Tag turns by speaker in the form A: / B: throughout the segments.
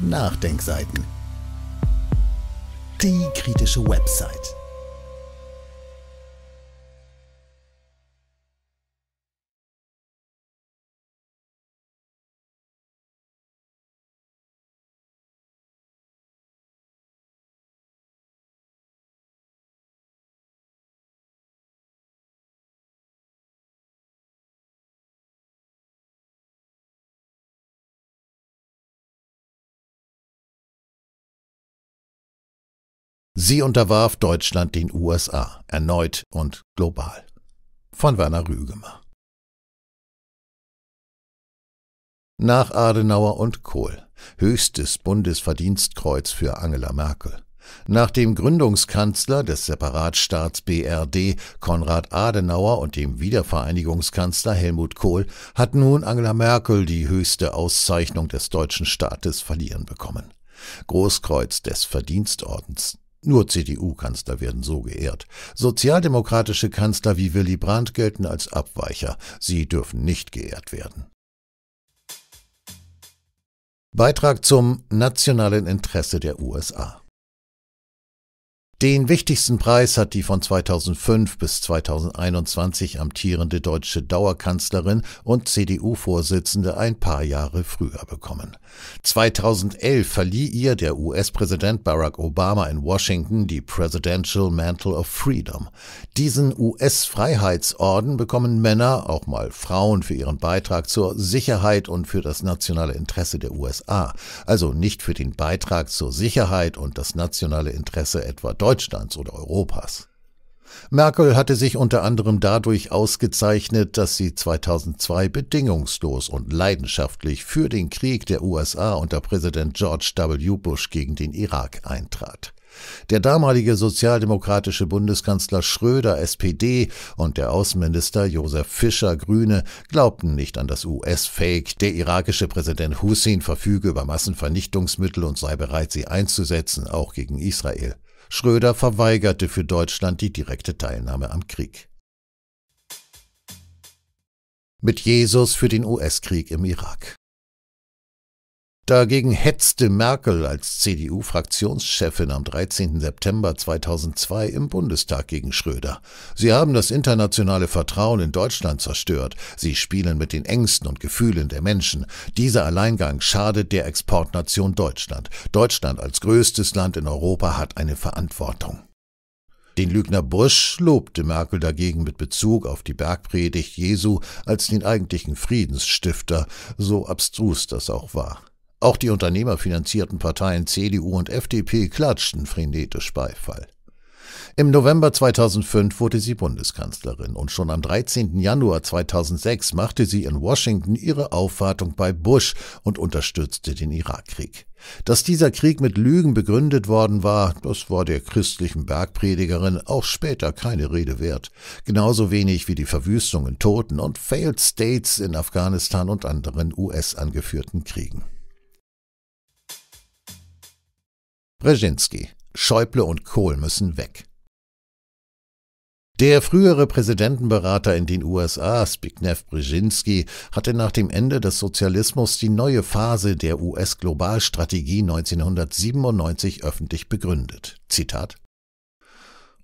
A: Nachdenkseiten. Die kritische Website. Sie unterwarf Deutschland den USA, erneut und global. Von Werner Rügemer. Nach Adenauer und Kohl, höchstes Bundesverdienstkreuz für Angela Merkel. Nach dem Gründungskanzler des Separatstaats BRD Konrad Adenauer und dem Wiedervereinigungskanzler Helmut Kohl hat nun Angela Merkel die höchste Auszeichnung des deutschen Staates verlieren bekommen. Großkreuz des Verdienstordens. Nur CDU-Kanzler werden so geehrt. Sozialdemokratische Kanzler wie Willy Brandt gelten als Abweicher. Sie dürfen nicht geehrt werden. Beitrag zum nationalen Interesse der USA. Den wichtigsten Preis hat die von 2005 bis 2021 amtierende deutsche Dauerkanzlerin und CDU-Vorsitzende ein paar Jahre früher bekommen. 2011 verlieh ihr der US-Präsident Barack Obama in Washington die Presidential Mantle of Freedom. Diesen US-Freiheitsorden bekommen Männer, auch mal Frauen, für ihren Beitrag zur Sicherheit und für das nationale Interesse der USA. Also nicht für den Beitrag zur Sicherheit und das nationale Interesse etwa Deutschlands Deutschlands oder Europas. Merkel hatte sich unter anderem dadurch ausgezeichnet, dass sie 2002 bedingungslos und leidenschaftlich für den Krieg der USA unter Präsident George W. Bush gegen den Irak eintrat. Der damalige sozialdemokratische Bundeskanzler Schröder SPD und der Außenminister Josef Fischer Grüne glaubten nicht an das US-Fake, der irakische Präsident Hussein verfüge über Massenvernichtungsmittel und sei bereit, sie einzusetzen, auch gegen Israel. Schröder verweigerte für Deutschland die direkte Teilnahme am Krieg. Mit Jesus für den US-Krieg im Irak. Dagegen hetzte Merkel als CDU-Fraktionschefin am 13. September 2002 im Bundestag gegen Schröder. Sie haben das internationale Vertrauen in Deutschland zerstört. Sie spielen mit den Ängsten und Gefühlen der Menschen. Dieser Alleingang schadet der Exportnation Deutschland. Deutschland als größtes Land in Europa hat eine Verantwortung. Den Lügner Busch lobte Merkel dagegen mit Bezug auf die Bergpredigt Jesu als den eigentlichen Friedensstifter, so abstrus das auch war. Auch die unternehmerfinanzierten Parteien CDU und FDP klatschten frenetisch Beifall. Im November 2005 wurde sie Bundeskanzlerin und schon am 13. Januar 2006 machte sie in Washington ihre Aufwartung bei Bush und unterstützte den Irakkrieg. Dass dieser Krieg mit Lügen begründet worden war, das war der christlichen Bergpredigerin auch später keine Rede wert. Genauso wenig wie die Verwüstungen, Toten und Failed States in Afghanistan und anderen US-angeführten Kriegen. Brzezinski. Schäuble und Kohl müssen weg. Der frühere Präsidentenberater in den USA, Zbigniew Brzezinski, hatte nach dem Ende des Sozialismus die neue Phase der US-Globalstrategie 1997 öffentlich begründet. Zitat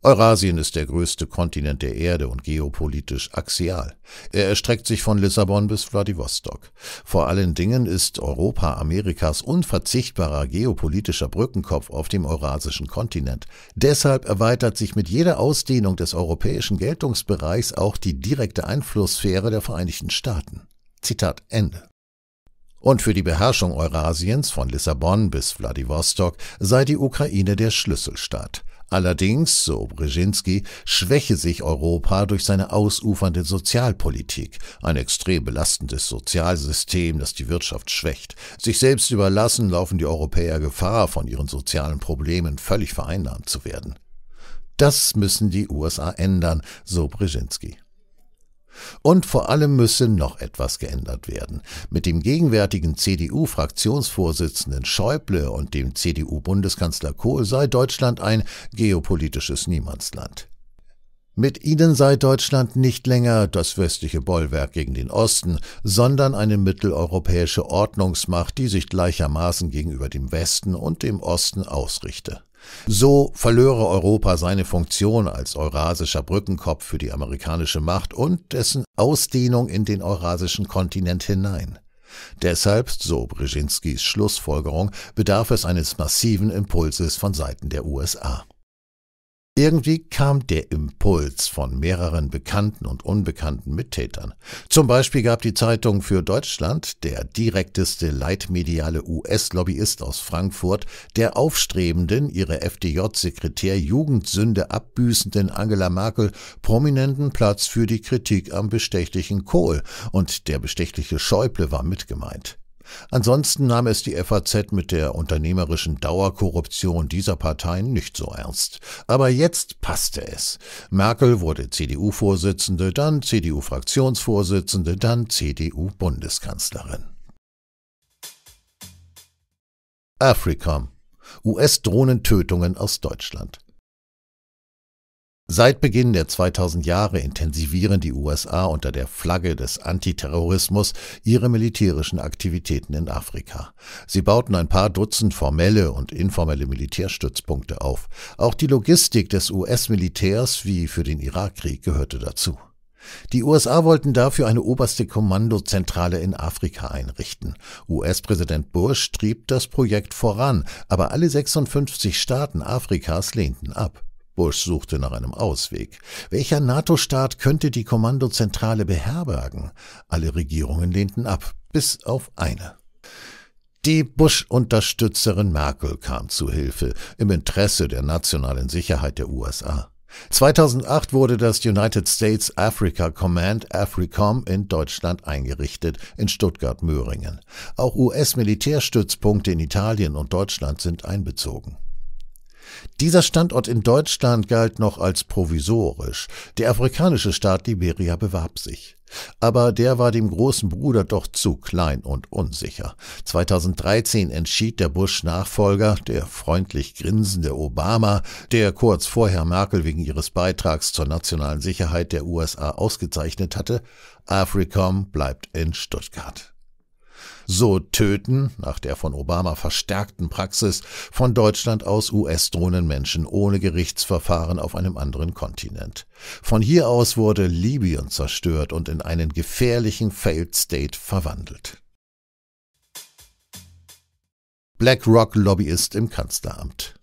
A: Eurasien ist der größte Kontinent der Erde und geopolitisch axial. Er erstreckt sich von Lissabon bis Vladivostok. Vor allen Dingen ist Europa Amerikas unverzichtbarer geopolitischer Brückenkopf auf dem eurasischen Kontinent. Deshalb erweitert sich mit jeder Ausdehnung des europäischen Geltungsbereichs auch die direkte Einflusssphäre der Vereinigten Staaten. Zitat Ende. Und für die Beherrschung Eurasiens von Lissabon bis Vladivostok sei die Ukraine der Schlüsselstaat. Allerdings, so Brzezinski, schwäche sich Europa durch seine ausufernde Sozialpolitik, ein extrem belastendes Sozialsystem, das die Wirtschaft schwächt. Sich selbst überlassen laufen die Europäer Gefahr, von ihren sozialen Problemen völlig vereinnahmt zu werden. Das müssen die USA ändern, so Brzezinski. Und vor allem müsse noch etwas geändert werden. Mit dem gegenwärtigen CDU-Fraktionsvorsitzenden Schäuble und dem CDU-Bundeskanzler Kohl sei Deutschland ein geopolitisches Niemandsland. Mit ihnen sei Deutschland nicht länger das westliche Bollwerk gegen den Osten, sondern eine mitteleuropäische Ordnungsmacht, die sich gleichermaßen gegenüber dem Westen und dem Osten ausrichte. So verlöre Europa seine Funktion als eurasischer Brückenkopf für die amerikanische Macht und dessen Ausdehnung in den eurasischen Kontinent hinein. Deshalb, so Brzezinskis Schlussfolgerung, bedarf es eines massiven Impulses von Seiten der USA. Irgendwie kam der Impuls von mehreren bekannten und unbekannten Mittätern. Zum Beispiel gab die Zeitung für Deutschland, der direkteste leitmediale US-Lobbyist aus Frankfurt, der aufstrebenden, ihre FDJ-Sekretär Jugendsünde abbüßenden Angela Merkel prominenten Platz für die Kritik am bestechlichen Kohl, und der bestechliche Schäuble war mitgemeint. Ansonsten nahm es die FAZ mit der unternehmerischen Dauerkorruption dieser Parteien nicht so ernst. Aber jetzt passte es. Merkel wurde CDU-Vorsitzende, dann CDU-Fraktionsvorsitzende, dann CDU-Bundeskanzlerin. AFRICOM US-Drohnentötungen aus Deutschland. Seit Beginn der 2000 Jahre intensivieren die USA unter der Flagge des Antiterrorismus ihre militärischen Aktivitäten in Afrika. Sie bauten ein paar Dutzend formelle und informelle Militärstützpunkte auf. Auch die Logistik des US-Militärs wie für den Irakkrieg gehörte dazu. Die USA wollten dafür eine oberste Kommandozentrale in Afrika einrichten. US-Präsident Bush trieb das Projekt voran, aber alle 56 Staaten Afrikas lehnten ab. Bush suchte nach einem Ausweg. Welcher NATO-Staat könnte die Kommandozentrale beherbergen? Alle Regierungen lehnten ab, bis auf eine. Die Bush-Unterstützerin Merkel kam zu Hilfe im Interesse der nationalen Sicherheit der USA. 2008 wurde das United States Africa Command AFRICOM in Deutschland eingerichtet, in Stuttgart-Möhringen. Auch US-Militärstützpunkte in Italien und Deutschland sind einbezogen. Dieser Standort in Deutschland galt noch als provisorisch. Der afrikanische Staat Liberia bewarb sich. Aber der war dem großen Bruder doch zu klein und unsicher. 2013 entschied der Bush-Nachfolger, der freundlich grinsende Obama, der kurz vorher Merkel wegen ihres Beitrags zur nationalen Sicherheit der USA ausgezeichnet hatte, Africom bleibt in Stuttgart. So töten, nach der von Obama verstärkten Praxis, von Deutschland aus US-Drohnen Menschen ohne Gerichtsverfahren auf einem anderen Kontinent. Von hier aus wurde Libyen zerstört und in einen gefährlichen Failed State verwandelt. BlackRock-Lobbyist im Kanzleramt.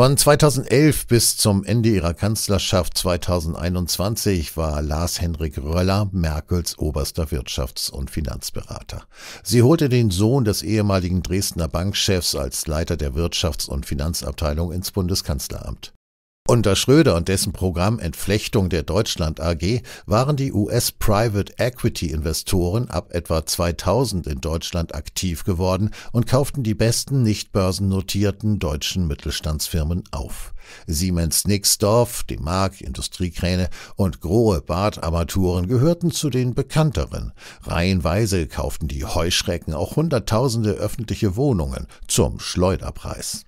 A: Von 2011 bis zum Ende ihrer Kanzlerschaft 2021 war Lars-Henrik Röller Merkels oberster Wirtschafts- und Finanzberater. Sie holte den Sohn des ehemaligen Dresdner Bankchefs als Leiter der Wirtschafts- und Finanzabteilung ins Bundeskanzleramt. Unter Schröder und dessen Programm Entflechtung der Deutschland AG waren die US Private Equity Investoren ab etwa 2000 in Deutschland aktiv geworden und kauften die besten nicht börsennotierten deutschen Mittelstandsfirmen auf. Siemens Nixdorf, die Mark Industriekräne und Grohe Bad Armaturen gehörten zu den bekannteren. Reihenweise kauften die Heuschrecken auch hunderttausende öffentliche Wohnungen zum Schleuderpreis.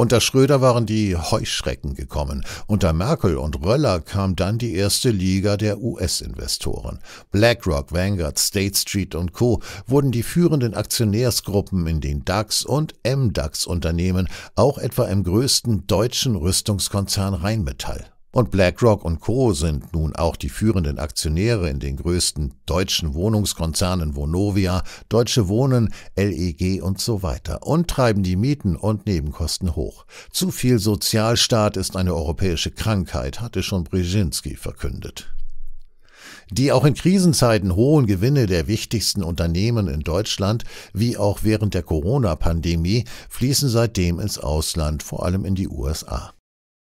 A: Unter Schröder waren die Heuschrecken gekommen. Unter Merkel und Röller kam dann die erste Liga der US-Investoren. BlackRock, Vanguard, State Street und Co. wurden die führenden Aktionärsgruppen in den DAX- und MDAX-Unternehmen, auch etwa im größten deutschen Rüstungskonzern Rheinmetall. Und BlackRock und Co. sind nun auch die führenden Aktionäre in den größten deutschen Wohnungskonzernen Vonovia, Deutsche Wohnen, LEG und so weiter und treiben die Mieten und Nebenkosten hoch. Zu viel Sozialstaat ist eine europäische Krankheit, hatte schon Brzezinski verkündet. Die auch in Krisenzeiten hohen Gewinne der wichtigsten Unternehmen in Deutschland, wie auch während der Corona-Pandemie, fließen seitdem ins Ausland, vor allem in die USA.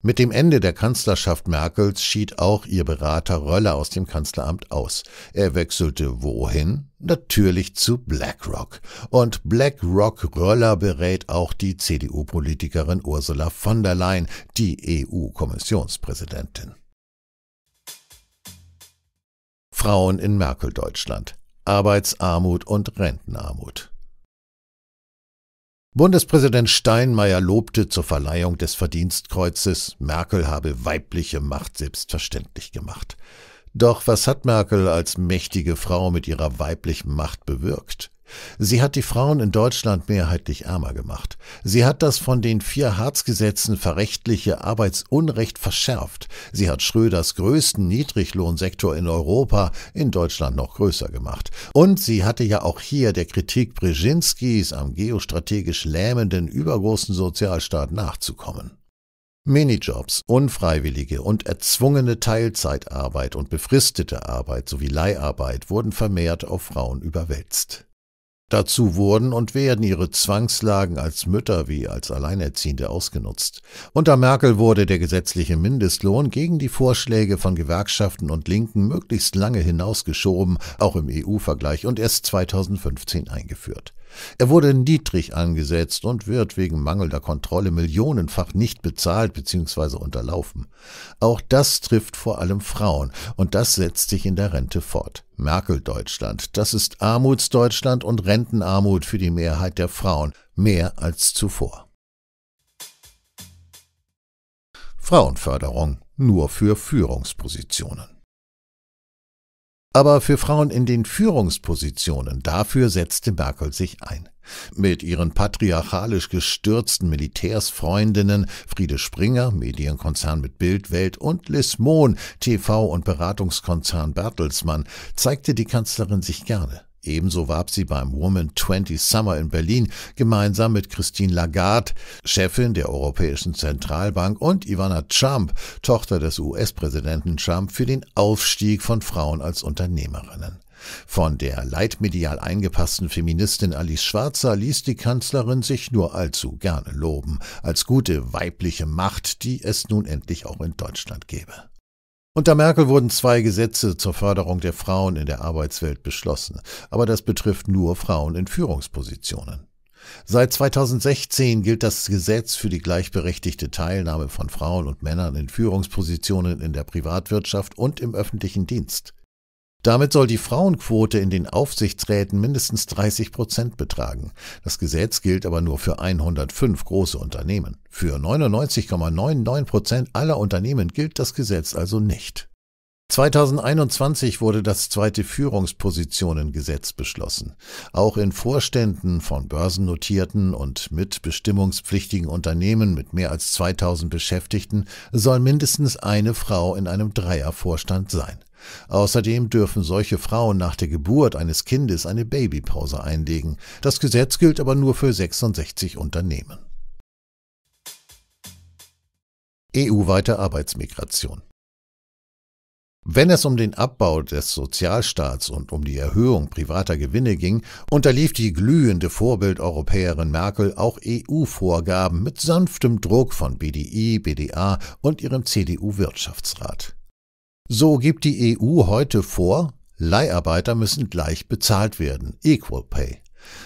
A: Mit dem Ende der Kanzlerschaft Merkels schied auch ihr Berater Röller aus dem Kanzleramt aus. Er wechselte wohin? Natürlich zu BlackRock. Und BlackRock Röller berät auch die CDU-Politikerin Ursula von der Leyen, die EU-Kommissionspräsidentin. Frauen in Merkel-Deutschland. Arbeitsarmut und Rentenarmut. Bundespräsident Steinmeier lobte zur Verleihung des Verdienstkreuzes, Merkel habe weibliche Macht selbstverständlich gemacht. Doch was hat Merkel als mächtige Frau mit ihrer weiblichen Macht bewirkt? Sie hat die Frauen in Deutschland mehrheitlich ärmer gemacht. Sie hat das von den vier Harz-Gesetzen verrechtliche Arbeitsunrecht verschärft. Sie hat Schröders größten Niedriglohnsektor in Europa in Deutschland noch größer gemacht. Und sie hatte ja auch hier der Kritik Brzezinskis am geostrategisch lähmenden übergroßen Sozialstaat nachzukommen. Minijobs, unfreiwillige und erzwungene Teilzeitarbeit und befristete Arbeit sowie Leiharbeit wurden vermehrt auf Frauen überwälzt. Dazu wurden und werden ihre Zwangslagen als Mütter wie als Alleinerziehende ausgenutzt. Unter Merkel wurde der gesetzliche Mindestlohn gegen die Vorschläge von Gewerkschaften und Linken möglichst lange hinausgeschoben, auch im EU-Vergleich, und erst 2015 eingeführt. Er wurde niedrig angesetzt und wird wegen mangelnder Kontrolle millionenfach nicht bezahlt bzw. unterlaufen. Auch das trifft vor allem Frauen und das setzt sich in der Rente fort. Merkel-Deutschland, das ist Armutsdeutschland und Rentenarmut für die Mehrheit der Frauen, mehr als zuvor. Frauenförderung nur für Führungspositionen aber für Frauen in den Führungspositionen, dafür setzte Merkel sich ein. Mit ihren patriarchalisch gestürzten Militärsfreundinnen Friede Springer, Medienkonzern mit Bildwelt und Liz Mohn, TV- und Beratungskonzern Bertelsmann, zeigte die Kanzlerin sich gerne. Ebenso warb sie beim Woman 20 Summer in Berlin gemeinsam mit Christine Lagarde, Chefin der Europäischen Zentralbank, und Ivana Trump, Tochter des US-Präsidenten Trump, für den Aufstieg von Frauen als Unternehmerinnen. Von der leitmedial eingepassten Feministin Alice Schwarzer ließ die Kanzlerin sich nur allzu gerne loben, als gute weibliche Macht, die es nun endlich auch in Deutschland gebe. Unter Merkel wurden zwei Gesetze zur Förderung der Frauen in der Arbeitswelt beschlossen, aber das betrifft nur Frauen in Führungspositionen. Seit 2016 gilt das Gesetz für die gleichberechtigte Teilnahme von Frauen und Männern in Führungspositionen in der Privatwirtschaft und im öffentlichen Dienst. Damit soll die Frauenquote in den Aufsichtsräten mindestens 30 Prozent betragen. Das Gesetz gilt aber nur für 105 große Unternehmen. Für 99,99 Prozent ,99 aller Unternehmen gilt das Gesetz also nicht. 2021 wurde das zweite Führungspositionengesetz beschlossen. Auch in Vorständen von börsennotierten und mitbestimmungspflichtigen Unternehmen mit mehr als 2000 Beschäftigten soll mindestens eine Frau in einem Dreiervorstand sein. Außerdem dürfen solche Frauen nach der Geburt eines Kindes eine Babypause einlegen. Das Gesetz gilt aber nur für 66 Unternehmen. EU-weite Arbeitsmigration wenn es um den Abbau des Sozialstaats und um die Erhöhung privater Gewinne ging, unterlief die glühende Vorbild-Europäerin Merkel auch EU-Vorgaben mit sanftem Druck von BDI, BDA und ihrem CDU-Wirtschaftsrat. So gibt die EU heute vor, Leiharbeiter müssen gleich bezahlt werden, Equal Pay.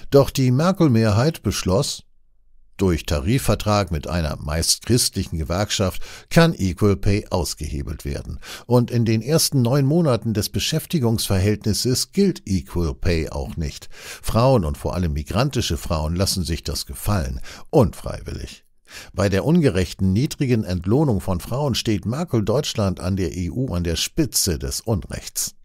A: Doch die Merkel-Mehrheit beschloss, durch Tarifvertrag mit einer meist christlichen Gewerkschaft kann Equal Pay ausgehebelt werden. Und in den ersten neun Monaten des Beschäftigungsverhältnisses gilt Equal Pay auch nicht. Frauen und vor allem migrantische Frauen lassen sich das gefallen, unfreiwillig. Bei der ungerechten niedrigen Entlohnung von Frauen steht Merkel Deutschland an der EU an der Spitze des Unrechts.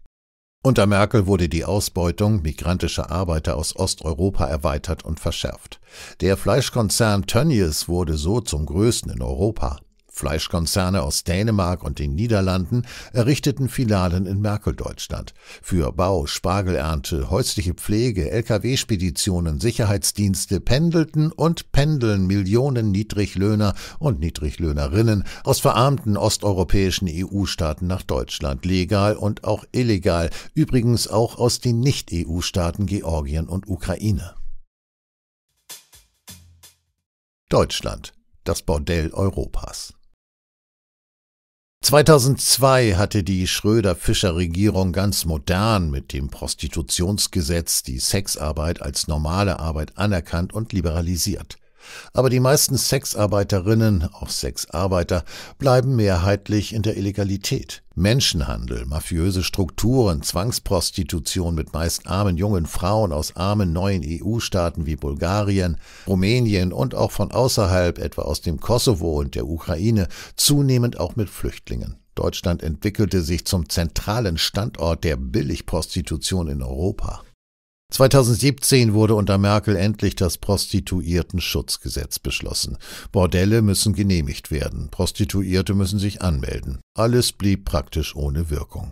A: Unter Merkel wurde die Ausbeutung migrantischer Arbeiter aus Osteuropa erweitert und verschärft. Der Fleischkonzern Tönnies wurde so zum größten in Europa. Fleischkonzerne aus Dänemark und den Niederlanden errichteten Filialen in Merkel-Deutschland. für Bau, Spargelernte, häusliche Pflege, Lkw-Speditionen, Sicherheitsdienste pendelten und pendeln Millionen Niedriglöhner und Niedriglöhnerinnen aus verarmten osteuropäischen EU-Staaten nach Deutschland, legal und auch illegal, übrigens auch aus den Nicht-EU-Staaten Georgien und Ukraine. Deutschland, das Bordell Europas. 2002 hatte die Schröder-Fischer-Regierung ganz modern mit dem Prostitutionsgesetz die Sexarbeit als normale Arbeit anerkannt und liberalisiert. Aber die meisten Sexarbeiterinnen, auch Sexarbeiter, bleiben mehrheitlich in der Illegalität. Menschenhandel, mafiöse Strukturen, Zwangsprostitution mit meist armen jungen Frauen aus armen neuen EU-Staaten wie Bulgarien, Rumänien und auch von außerhalb, etwa aus dem Kosovo und der Ukraine, zunehmend auch mit Flüchtlingen. Deutschland entwickelte sich zum zentralen Standort der Billigprostitution in Europa. 2017 wurde unter Merkel endlich das Prostituiertenschutzgesetz beschlossen. Bordelle müssen genehmigt werden, Prostituierte müssen sich anmelden. Alles blieb praktisch ohne Wirkung.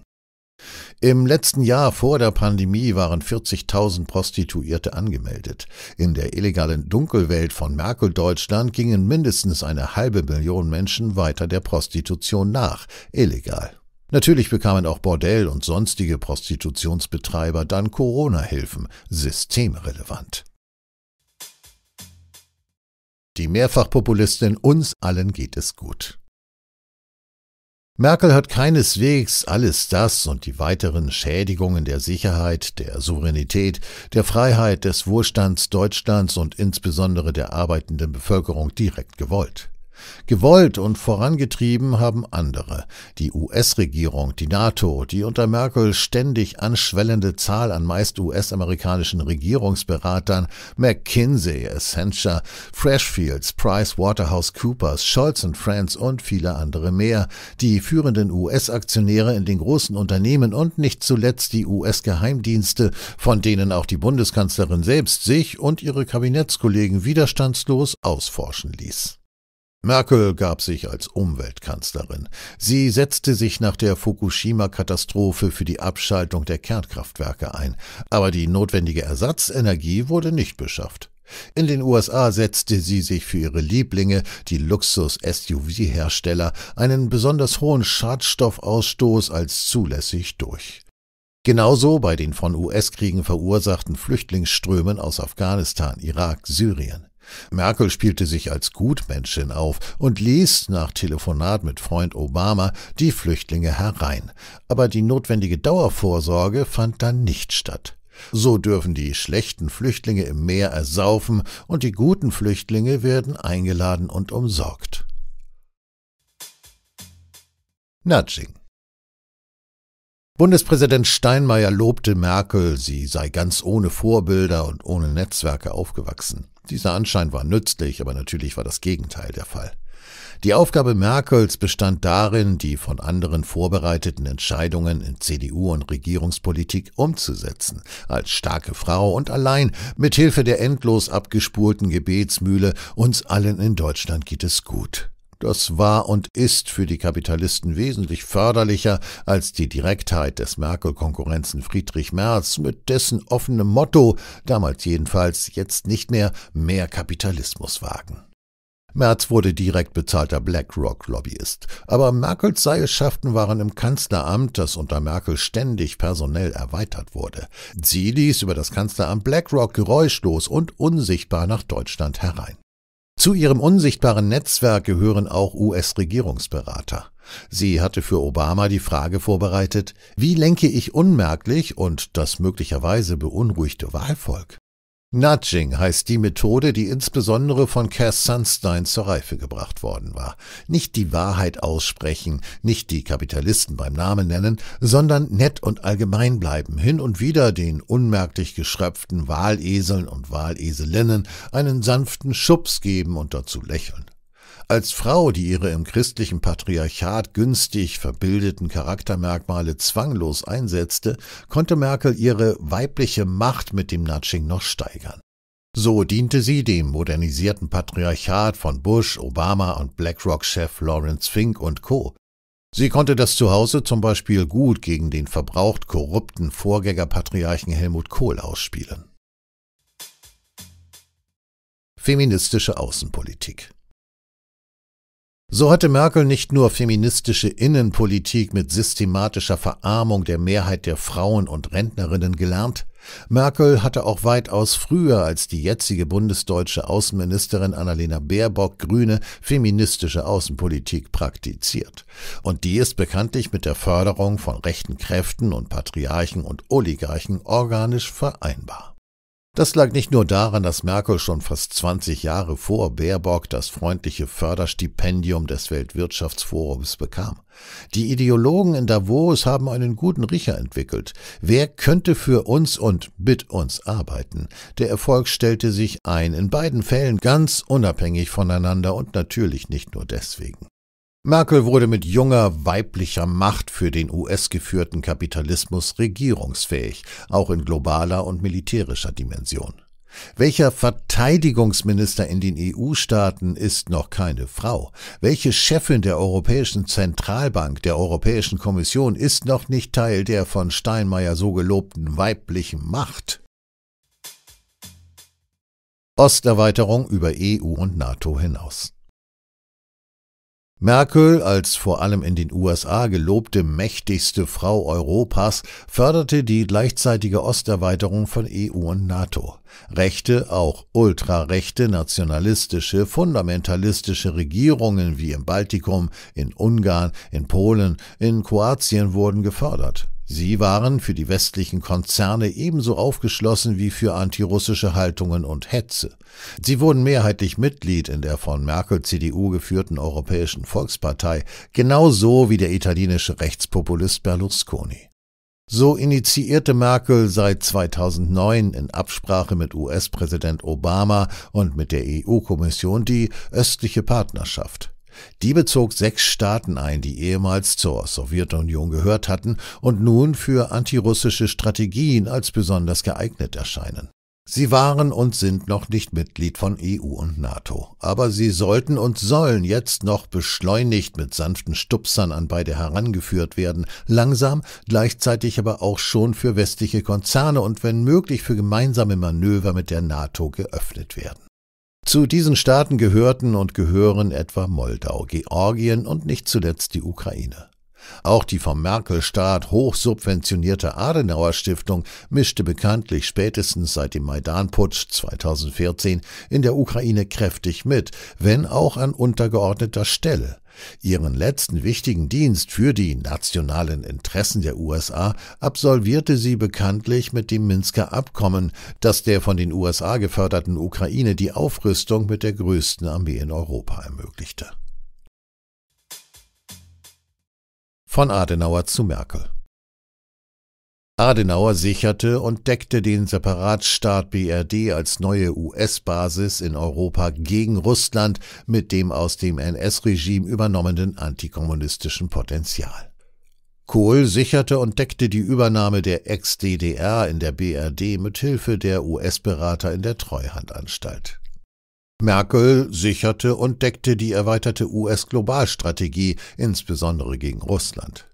A: Im letzten Jahr vor der Pandemie waren 40.000 Prostituierte angemeldet. In der illegalen Dunkelwelt von Merkel-Deutschland gingen mindestens eine halbe Million Menschen weiter der Prostitution nach, illegal. Natürlich bekamen auch Bordell und sonstige Prostitutionsbetreiber dann Corona-Hilfen, systemrelevant. Die Mehrfachpopulistin uns allen geht es gut. Merkel hat keineswegs alles das und die weiteren Schädigungen der Sicherheit, der Souveränität, der Freiheit, des Wohlstands Deutschlands und insbesondere der arbeitenden Bevölkerung direkt gewollt. Gewollt und vorangetrieben haben andere, die US-Regierung, die NATO, die unter Merkel ständig anschwellende Zahl an meist US-amerikanischen Regierungsberatern, McKinsey, Accenture, Freshfields, Price, Waterhouse, Coopers, Scholz Friends und viele andere mehr, die führenden US-Aktionäre in den großen Unternehmen und nicht zuletzt die US-Geheimdienste, von denen auch die Bundeskanzlerin selbst sich und ihre Kabinettskollegen widerstandslos ausforschen ließ. Merkel gab sich als Umweltkanzlerin. Sie setzte sich nach der Fukushima-Katastrophe für die Abschaltung der Kernkraftwerke ein, aber die notwendige Ersatzenergie wurde nicht beschafft. In den USA setzte sie sich für ihre Lieblinge, die Luxus-SUV-Hersteller, einen besonders hohen Schadstoffausstoß als zulässig durch. Genauso bei den von US-Kriegen verursachten Flüchtlingsströmen aus Afghanistan, Irak, Syrien. Merkel spielte sich als Gutmenschin auf und ließ nach Telefonat mit Freund Obama die Flüchtlinge herein. Aber die notwendige Dauervorsorge fand dann nicht statt. So dürfen die schlechten Flüchtlinge im Meer ersaufen und die guten Flüchtlinge werden eingeladen und umsorgt. Nudging Bundespräsident Steinmeier lobte Merkel, sie sei ganz ohne Vorbilder und ohne Netzwerke aufgewachsen. Dieser Anschein war nützlich, aber natürlich war das Gegenteil der Fall. Die Aufgabe Merkels bestand darin, die von anderen vorbereiteten Entscheidungen in CDU und Regierungspolitik umzusetzen, als starke Frau und allein mit Hilfe der endlos abgespulten Gebetsmühle uns allen in Deutschland geht es gut. Das war und ist für die Kapitalisten wesentlich förderlicher als die Direktheit des Merkel-Konkurrenzen Friedrich Merz mit dessen offenem Motto, damals jedenfalls, jetzt nicht mehr, mehr Kapitalismus wagen. Merz wurde direkt bezahlter BlackRock-Lobbyist. Aber Merkels Seilschaften waren im Kanzleramt, das unter Merkel ständig personell erweitert wurde. Sie ließ über das Kanzleramt BlackRock geräuschlos und unsichtbar nach Deutschland herein. Zu ihrem unsichtbaren Netzwerk gehören auch US-Regierungsberater. Sie hatte für Obama die Frage vorbereitet, wie lenke ich unmerklich und das möglicherweise beunruhigte Wahlvolk? Nudging heißt die Methode, die insbesondere von Cass Sunstein zur Reife gebracht worden war. Nicht die Wahrheit aussprechen, nicht die Kapitalisten beim Namen nennen, sondern nett und allgemein bleiben, hin und wieder den unmerklich geschröpften Waleseln und Waleselinnen einen sanften Schubs geben und dazu lächeln. Als Frau, die ihre im christlichen Patriarchat günstig verbildeten Charaktermerkmale zwanglos einsetzte, konnte Merkel ihre weibliche Macht mit dem Nudging noch steigern. So diente sie dem modernisierten Patriarchat von Bush, Obama und BlackRock-Chef Lawrence Fink und Co. Sie konnte das Zuhause zum Beispiel gut gegen den verbraucht korrupten Vorgängerpatriarchen Helmut Kohl ausspielen. Feministische Außenpolitik so hatte Merkel nicht nur feministische Innenpolitik mit systematischer Verarmung der Mehrheit der Frauen und Rentnerinnen gelernt, Merkel hatte auch weitaus früher als die jetzige bundesdeutsche Außenministerin Annalena Baerbock Grüne feministische Außenpolitik praktiziert. Und die ist bekanntlich mit der Förderung von rechten Kräften und Patriarchen und Oligarchen organisch vereinbar. Das lag nicht nur daran, dass Merkel schon fast 20 Jahre vor Baerbock das freundliche Förderstipendium des Weltwirtschaftsforums bekam. Die Ideologen in Davos haben einen guten Riecher entwickelt. Wer könnte für uns und mit uns arbeiten? Der Erfolg stellte sich ein, in beiden Fällen ganz unabhängig voneinander und natürlich nicht nur deswegen. Merkel wurde mit junger weiblicher Macht für den US-geführten Kapitalismus regierungsfähig, auch in globaler und militärischer Dimension. Welcher Verteidigungsminister in den EU-Staaten ist noch keine Frau? Welche Chefin der Europäischen Zentralbank, der Europäischen Kommission ist noch nicht Teil der von Steinmeier so gelobten weiblichen Macht? Osterweiterung über EU und NATO hinaus. Merkel, als vor allem in den USA gelobte mächtigste Frau Europas, förderte die gleichzeitige Osterweiterung von EU und NATO. Rechte, auch ultrarechte, nationalistische, fundamentalistische Regierungen wie im Baltikum, in Ungarn, in Polen, in Kroatien wurden gefördert. Sie waren für die westlichen Konzerne ebenso aufgeschlossen wie für antirussische Haltungen und Hetze. Sie wurden mehrheitlich Mitglied in der von Merkel CDU geführten Europäischen Volkspartei, genauso wie der italienische Rechtspopulist Berlusconi. So initiierte Merkel seit 2009 in Absprache mit US-Präsident Obama und mit der EU-Kommission die östliche Partnerschaft. Die bezog sechs Staaten ein, die ehemals zur Sowjetunion gehört hatten und nun für antirussische Strategien als besonders geeignet erscheinen. Sie waren und sind noch nicht Mitglied von EU und NATO, aber sie sollten und sollen jetzt noch beschleunigt mit sanften Stupsern an beide herangeführt werden, langsam, gleichzeitig aber auch schon für westliche Konzerne und wenn möglich für gemeinsame Manöver mit der NATO geöffnet werden. Zu diesen Staaten gehörten und gehören etwa Moldau, Georgien und nicht zuletzt die Ukraine. Auch die vom Merkel-Staat hochsubventionierte Adenauer Stiftung mischte bekanntlich spätestens seit dem Maidan-Putsch 2014 in der Ukraine kräftig mit, wenn auch an untergeordneter Stelle. Ihren letzten wichtigen Dienst für die nationalen Interessen der USA absolvierte sie bekanntlich mit dem Minsker Abkommen, das der von den USA geförderten Ukraine die Aufrüstung mit der größten Armee in Europa ermöglichte. Von Adenauer zu Merkel Adenauer sicherte und deckte den Separatstaat BRD als neue US-Basis in Europa gegen Russland mit dem aus dem NS-Regime übernommenen antikommunistischen Potenzial. Kohl sicherte und deckte die Übernahme der Ex-DDR in der BRD mit Hilfe der US-Berater in der Treuhandanstalt. Merkel sicherte und deckte die erweiterte US-Globalstrategie, insbesondere gegen Russland.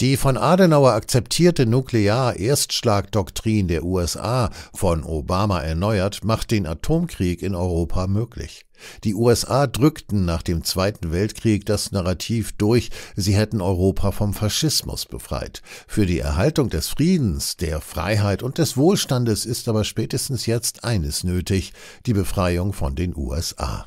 A: Die von Adenauer akzeptierte Nuklear-Erstschlagdoktrin der USA, von Obama erneuert, macht den Atomkrieg in Europa möglich. Die USA drückten nach dem Zweiten Weltkrieg das Narrativ durch, sie hätten Europa vom Faschismus befreit. Für die Erhaltung des Friedens, der Freiheit und des Wohlstandes ist aber spätestens jetzt eines nötig, die Befreiung von den USA.